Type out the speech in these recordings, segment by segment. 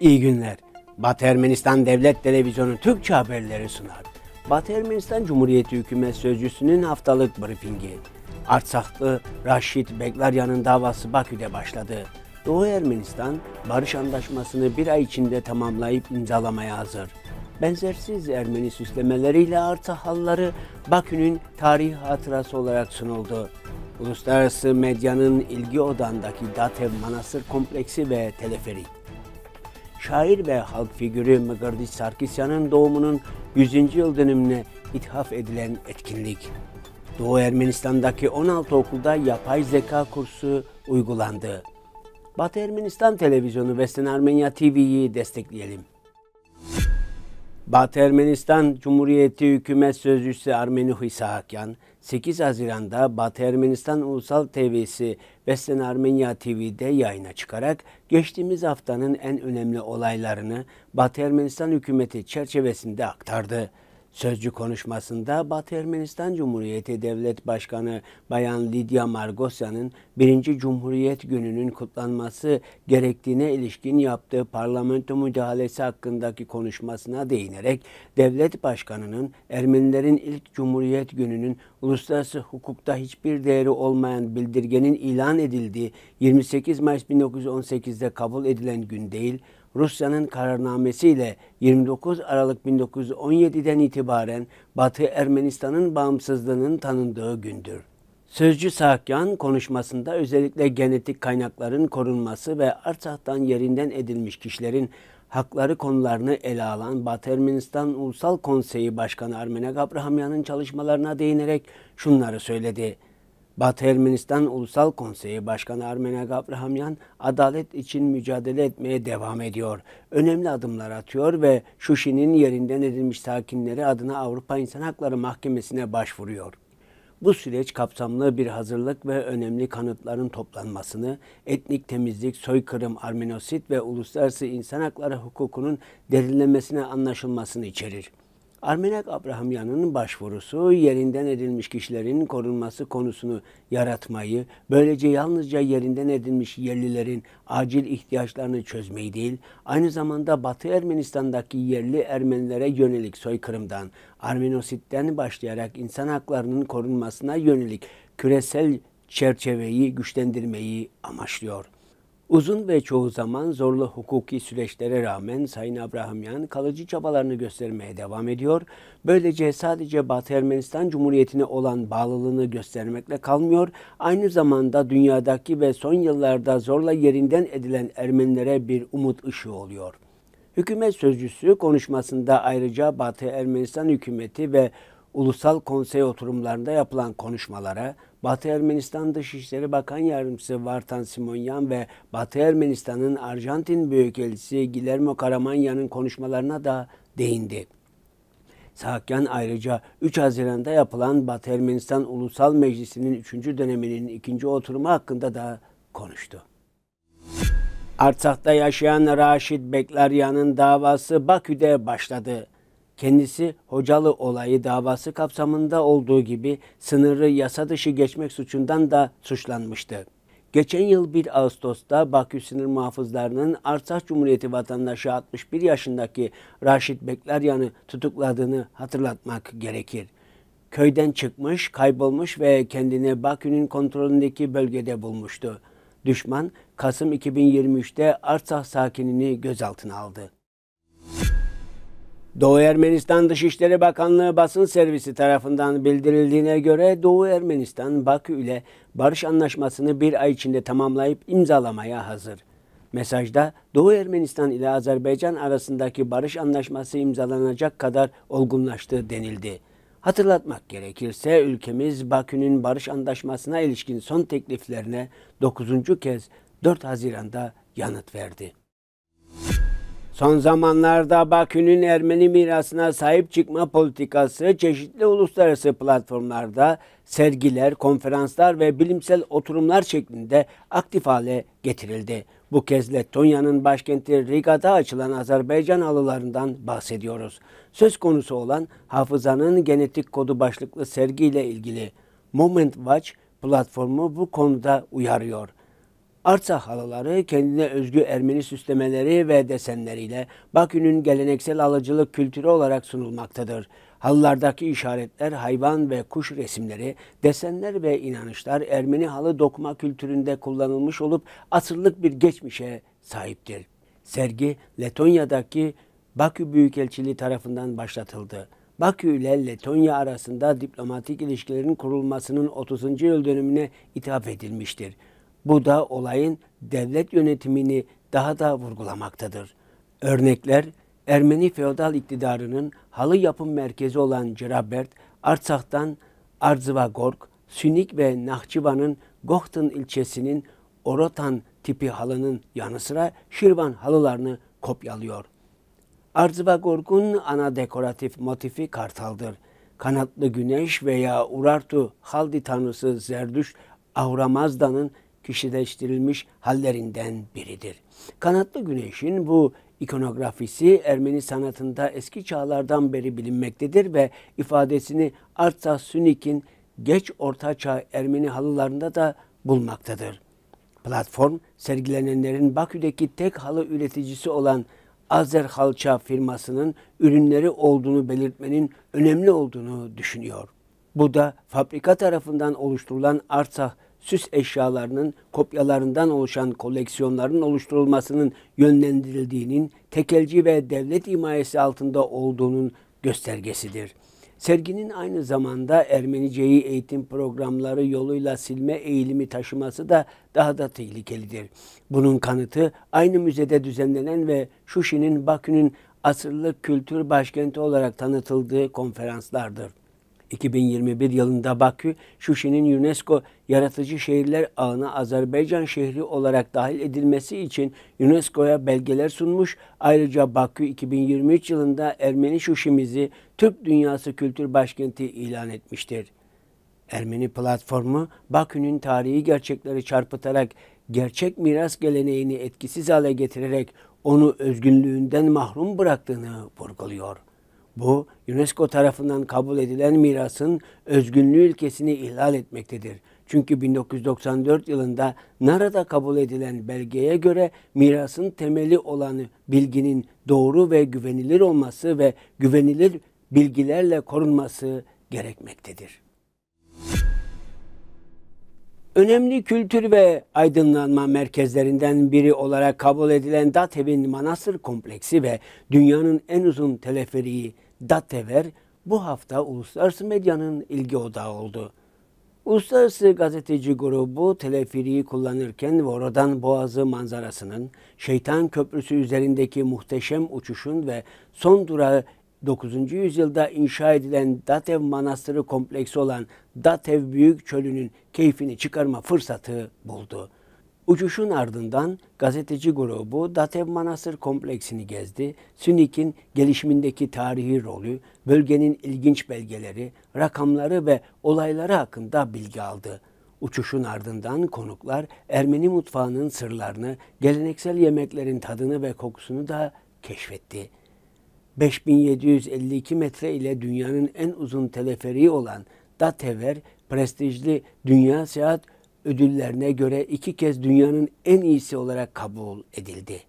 İyi günler. Batı Ermenistan Devlet Televizyonu Türkçe haberleri sunar. Batı Ermenistan Cumhuriyeti Hükümet Sözcüsü'nün haftalık briefingi. Artsaklı Raşit Beklaryan'ın davası Bakü'de başladı. Doğu Ermenistan barış anlaşmasını bir ay içinde tamamlayıp imzalamaya hazır. Benzersiz Ermeni süslemeleriyle Artsahalları Bakü'nün tarih hatırası olarak sunuldu. Uluslararası medyanın ilgi odandaki Datev Manastır Kompleksi ve Teleferik şair ve halk figürü Mıgırdiç Sarkisyan'ın doğumunun 100. yıl dönümüne ithaf edilen etkinlik. Doğu Ermenistan'daki 16 okulda yapay zeka kursu uygulandı. Batı Ermenistan Televizyonu ve Sen Armenya TV'yi destekleyelim. Batı Ermenistan Cumhuriyeti Hükümet Sözcüsü Armeni Hisakyan, 8 Haziran'da Batı Ermenistan Ulusal TV'si Beslen Armenya TV'de yayına çıkarak geçtiğimiz haftanın en önemli olaylarını Batı Ermenistan hükümeti çerçevesinde aktardı. Sözcü konuşmasında Batı Ermenistan Cumhuriyeti Devlet Başkanı Bayan Lidya Margosyan'ın 1. Cumhuriyet Günü'nün kutlanması gerektiğine ilişkin yaptığı parlamento müdahalesi hakkındaki konuşmasına değinerek Devlet Başkanı'nın Ermenilerin ilk Cumhuriyet Günü'nün uluslararası hukukta hiçbir değeri olmayan bildirgenin ilan edildiği 28 Mayıs 1918'de kabul edilen gün değil, Rusya'nın kararnamesiyle 29 Aralık 1917'den itibaren Batı Ermenistan'ın bağımsızlığının tanındığı gündür. Sözcü Sakyan konuşmasında özellikle genetik kaynakların korunması ve Artsak'tan yerinden edilmiş kişilerin hakları konularını ele alan Batı Ermenistan Ulusal Konseyi Başkanı Armenek Abrahamyan'ın çalışmalarına değinerek şunları söyledi. Batı Ermenistan Ulusal Konseyi Başkanı Armenak Abrahamyan adalet için mücadele etmeye devam ediyor. Önemli adımlar atıyor ve Şuşi'nin yerinden edilmiş sakinleri adına Avrupa İnsan Hakları Mahkemesi'ne başvuruyor. Bu süreç kapsamlı bir hazırlık ve önemli kanıtların toplanmasını, etnik temizlik, soykırım, armenosit ve uluslararası insan hakları hukukunun derinlemesine anlaşılmasını içerir. Armenak Abrahamyan'ın başvurusu yerinden edilmiş kişilerin korunması konusunu yaratmayı, böylece yalnızca yerinden edilmiş yerlilerin acil ihtiyaçlarını çözmeyi değil, aynı zamanda Batı Ermenistan'daki yerli Ermenilere yönelik soykırımdan, Armenositten başlayarak insan haklarının korunmasına yönelik küresel çerçeveyi güçlendirmeyi amaçlıyor. Uzun ve çoğu zaman zorlu hukuki süreçlere rağmen Sayın Abrahamyan kalıcı çabalarını göstermeye devam ediyor. Böylece sadece Batı Ermenistan Cumhuriyeti'ne olan bağlılığını göstermekle kalmıyor. Aynı zamanda dünyadaki ve son yıllarda zorla yerinden edilen Ermenilere bir umut ışığı oluyor. Hükümet sözcüsü konuşmasında ayrıca Batı Ermenistan hükümeti ve ulusal konsey oturumlarında yapılan konuşmalara Batı Ermenistan Dışişleri Bakan Yardımcısı Vartan Simonyan ve Batı Ermenistan'ın Arjantin Büyükelçisi Guillermo Karamanya'nın konuşmalarına da değindi. Sakyan ayrıca 3 Haziran'da yapılan Batı Ermenistan Ulusal Meclisi'nin 3. döneminin 2. oturumu hakkında da konuştu. Artsak'ta yaşayan Raşit Bekleryan'ın davası Bakü'de başladı kendisi hocalı olayı davası kapsamında olduğu gibi sınırı yasa dışı geçmek suçundan da suçlanmıştı. Geçen yıl 1 Ağustos'ta Bakü sınır muhafızlarının Artsakh Cumhuriyeti vatandaşı 61 yaşındaki Raşit Bekleryan'ı tutukladığını hatırlatmak gerekir. Köyden çıkmış, kaybolmuş ve kendini Bakü'nün kontrolündeki bölgede bulmuştu. Düşman Kasım 2023'te Artsakh sakinini gözaltına aldı. Doğu Ermenistan Dışişleri Bakanlığı basın servisi tarafından bildirildiğine göre Doğu Ermenistan Bakü ile barış anlaşmasını bir ay içinde tamamlayıp imzalamaya hazır. Mesajda Doğu Ermenistan ile Azerbaycan arasındaki barış anlaşması imzalanacak kadar olgunlaştı denildi. Hatırlatmak gerekirse ülkemiz Bakü'nün barış anlaşmasına ilişkin son tekliflerine 9. kez 4 Haziran'da yanıt verdi. Son zamanlarda Bakü'nün Ermeni mirasına sahip çıkma politikası çeşitli uluslararası platformlarda sergiler, konferanslar ve bilimsel oturumlar şeklinde aktif hale getirildi. Bu kez Letonya'nın başkenti Riga'da açılan Azerbaycan alılarından bahsediyoruz. Söz konusu olan hafızanın genetik kodu başlıklı sergiyle ilgili Moment Watch platformu bu konuda uyarıyor. Artsakh halıları kendine özgü Ermeni süslemeleri ve desenleriyle Bakü'nün geleneksel alıcılık kültürü olarak sunulmaktadır. Halılardaki işaretler, hayvan ve kuş resimleri, desenler ve inanışlar Ermeni halı dokuma kültüründe kullanılmış olup asırlık bir geçmişe sahiptir. Sergi Letonya'daki Bakü Büyükelçiliği tarafından başlatıldı. Bakü ile Letonya arasında diplomatik ilişkilerin kurulmasının 30. yıl dönümüne ithaf edilmiştir. Bu da olayın devlet yönetimini daha da vurgulamaktadır. Örnekler Ermeni feodal iktidarının halı yapım merkezi olan Cirabert, Artsak'tan Arzvagorg, Sünik ve Nahçıvan'ın Gohtun ilçesinin Orotan tipi halının yanı sıra Şirvan halılarını kopyalıyor. Arzvagorg'un ana dekoratif motifi kartaldır. Kanatlı güneş veya Urartu haldi tanrısı Zerdüş Ahuramazda'nın kişileştirilmiş hallerinden biridir. Kanatlı güneşin bu ikonografisi Ermeni sanatında eski çağlardan beri bilinmektedir ve ifadesini Artsakh Sünik'in geç ortaçağ Ermeni halılarında da bulmaktadır. Platform sergilenenlerin Bakü'deki tek halı üreticisi olan Azer Halça firmasının ürünleri olduğunu belirtmenin önemli olduğunu düşünüyor. Bu da fabrika tarafından oluşturulan Artsakh süs eşyalarının kopyalarından oluşan koleksiyonların oluşturulmasının yönlendirildiğinin tekelci ve devlet himayesi altında olduğunun göstergesidir. Serginin aynı zamanda Ermeniceyi eğitim programları yoluyla silme eğilimi taşıması da daha da tehlikelidir. Bunun kanıtı aynı müzede düzenlenen ve Şuşi'nin Bakü'nün asırlık kültür başkenti olarak tanıtıldığı konferanslardır. 2021 yılında Bakü, Şuşi'nin UNESCO Yaratıcı Şehirler Ağı'na Azerbaycan şehri olarak dahil edilmesi için UNESCO'ya belgeler sunmuş. Ayrıca Bakü 2023 yılında Ermeni Şuşi'mizi Türk Dünyası Kültür Başkenti ilan etmiştir. Ermeni platformu Bakü'nün tarihi gerçekleri çarpıtarak gerçek miras geleneğini etkisiz hale getirerek onu özgünlüğünden mahrum bıraktığını vurguluyor. Bu UNESCO tarafından kabul edilen mirasın özgünlüğü ilkesini ihlal etmektedir. Çünkü 1994 yılında NARA'da kabul edilen belgeye göre mirasın temeli olan bilginin doğru ve güvenilir olması ve güvenilir bilgilerle korunması gerekmektedir. Önemli kültür ve aydınlanma merkezlerinden biri olarak kabul edilen Datevin Manastır Kompleksi ve dünyanın en uzun teleferiği Datever bu hafta uluslararası medyanın ilgi odağı oldu. Uluslararası gazeteci grubu telefiriyi kullanırken Vorodan Boğazı manzarasının, Şeytan Köprüsü üzerindeki muhteşem uçuşun ve son durağı 9. yüzyılda inşa edilen Datev Manastırı kompleksi olan Datev Büyük Çölü'nün keyfini çıkarma fırsatı buldu. Uçuşun ardından gazeteci grubu Datev Manasır kompleksini gezdi. Sünik'in gelişimindeki tarihi rolü, bölgenin ilginç belgeleri, rakamları ve olayları hakkında bilgi aldı. Uçuşun ardından konuklar Ermeni mutfağının sırlarını, geleneksel yemeklerin tadını ve kokusunu da keşfetti. 5752 metre ile dünyanın en uzun teleferi olan Datever, prestijli Dünya Seyahat ödüllerine göre iki kez dünyanın en iyisi olarak kabul edildi.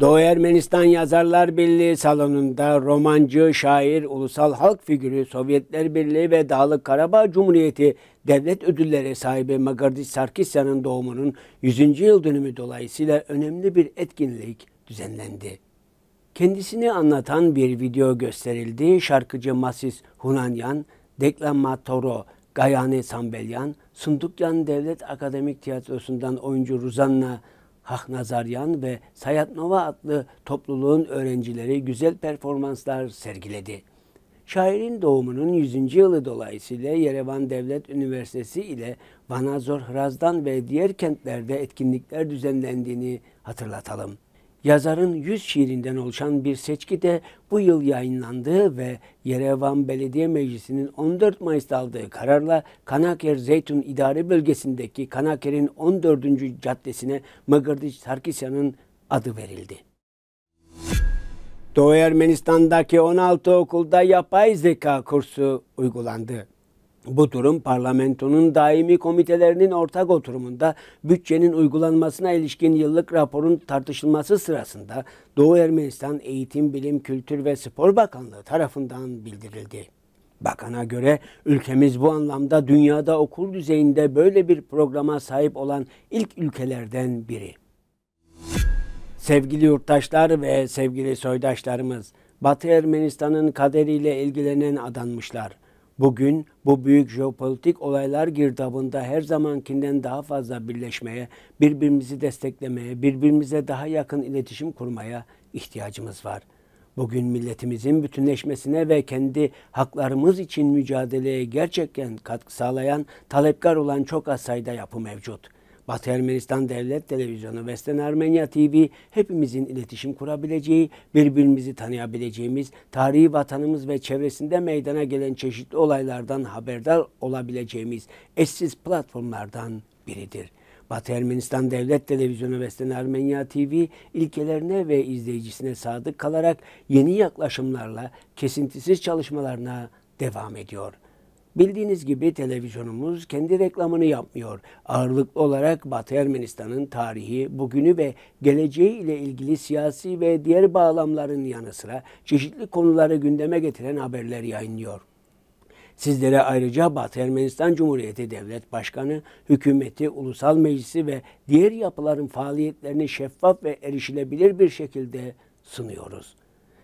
Doğu Ermenistan Yazarlar Birliği salonunda romancı, şair, ulusal halk figürü, Sovyetler Birliği ve Dağlık Karabağ Cumhuriyeti devlet ödülleri sahibi Magardis Sarkisyan'ın doğumunun 100. yıl dönümü dolayısıyla önemli bir etkinlik düzenlendi. Kendisini anlatan bir video gösterildi. Şarkıcı Masis Hunanyan, deklamatoro Gayane Sambelyan, Sundukyan Devlet Akademik Tiyatrosu'ndan oyuncu Ruzanna Haknazaryan ve Sayat Nova adlı topluluğun öğrencileri güzel performanslar sergiledi. Şairin doğumunun 100. yılı dolayısıyla Yerevan Devlet Üniversitesi ile Vanazor Hrazdan ve diğer kentlerde etkinlikler düzenlendiğini hatırlatalım. Yazarın 100 şiirinden oluşan bir seçki de bu yıl yayınlandı ve Yerevan Belediye Meclisi'nin 14 Mayıs'ta aldığı kararla Kanaker Zeytun İdare Bölgesi'ndeki Kanaker'in 14. caddesine Mıgırdiç Sarkisyan'ın adı verildi. Doğu Ermenistan'daki 16 okulda yapay zeka kursu uygulandı. Bu durum parlamentonun daimi komitelerinin ortak oturumunda bütçenin uygulanmasına ilişkin yıllık raporun tartışılması sırasında Doğu Ermenistan Eğitim, Bilim, Kültür ve Spor Bakanlığı tarafından bildirildi. Bakana göre ülkemiz bu anlamda dünyada okul düzeyinde böyle bir programa sahip olan ilk ülkelerden biri. Sevgili yurttaşlar ve sevgili soydaşlarımız, Batı Ermenistan'ın kaderiyle ilgilenen adanmışlar Bugün bu büyük jeopolitik olaylar girdabında her zamankinden daha fazla birleşmeye, birbirimizi desteklemeye, birbirimize daha yakın iletişim kurmaya ihtiyacımız var. Bugün milletimizin bütünleşmesine ve kendi haklarımız için mücadeleye gerçekten katkı sağlayan, talepkar olan çok az sayıda yapı mevcut.'' Batı Ermenistan Devlet Televizyonu, Vesten Ermenya TV hepimizin iletişim kurabileceği, birbirimizi tanıyabileceğimiz, tarihi vatanımız ve çevresinde meydana gelen çeşitli olaylardan haberdar olabileceğimiz eşsiz platformlardan biridir. Batı Ermenistan Devlet Televizyonu Vesten Ermenya TV ilkelerine ve izleyicisine sadık kalarak yeni yaklaşımlarla kesintisiz çalışmalarına devam ediyor. Bildiğiniz gibi televizyonumuz kendi reklamını yapmıyor. Ağırlıklı olarak Batı Ermenistan'ın tarihi, bugünü ve geleceği ile ilgili siyasi ve diğer bağlamların yanı sıra çeşitli konuları gündeme getiren haberler yayınlıyor. Sizlere ayrıca Batı Ermenistan Cumhuriyeti Devlet Başkanı, hükümeti, ulusal meclisi ve diğer yapıların faaliyetlerini şeffaf ve erişilebilir bir şekilde sunuyoruz.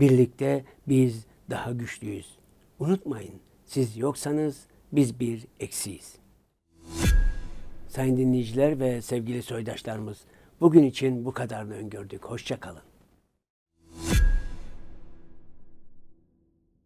Birlikte biz daha güçlüyüz. Unutmayın, siz yoksanız biz bir eksiyiz. Sayın dinleyiciler ve sevgili soydaşlarımız, bugün için bu kadarını öngördük. Hoşça kalın.